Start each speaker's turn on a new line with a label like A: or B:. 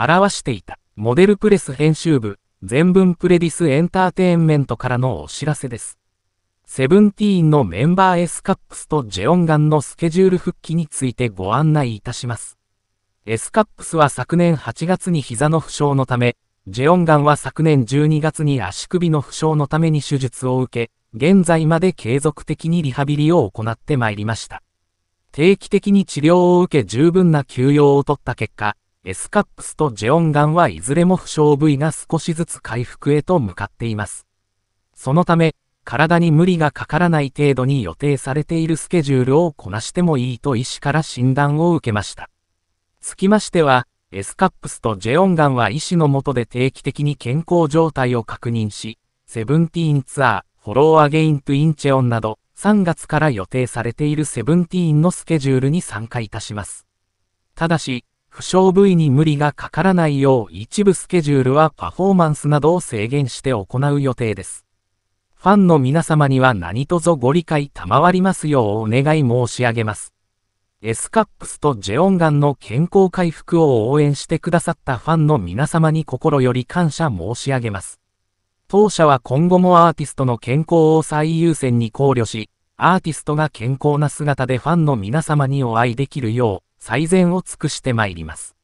A: 表していた、モデルプレス編集部、全文プレディスエンターテインメントからのお知らせです。セブンティーンのメンバー S カップスとジェオンガンのスケジュール復帰についてご案内いたします。S カップスは昨年8月に膝の負傷のため、ジェオンガンは昨年12月に足首の負傷のために手術を受け、現在まで継続的にリハビリを行ってまいりました。定期的に治療を受け十分な休養を取った結果、エスカップスとジェオンガンはいずれも負傷部位が少しずつ回復へと向かっています。そのため、体に無理がかからない程度に予定されているスケジュールをこなしてもいいと医師から診断を受けました。つきましては、エスカップスとジェオンガンは医師のもとで定期的に健康状態を確認し、セブンティーンツアー、フォローアゲイントインチェオンなど、3月から予定されているセブンティーンのスケジュールに参加いたします。ただし、負傷部位に無理がかからないよう一部スケジュールはパフォーマンスなどを制限して行う予定です。ファンの皆様には何卒ご理解賜りますようお願い申し上げます。エスカップスとジェオンガンの健康回復を応援してくださったファンの皆様に心より感謝申し上げます。当社は今後もアーティストの健康を最優先に考慮し、アーティストが健康な姿でファンの皆様にお会いできるよう、最善を尽くしてまいります。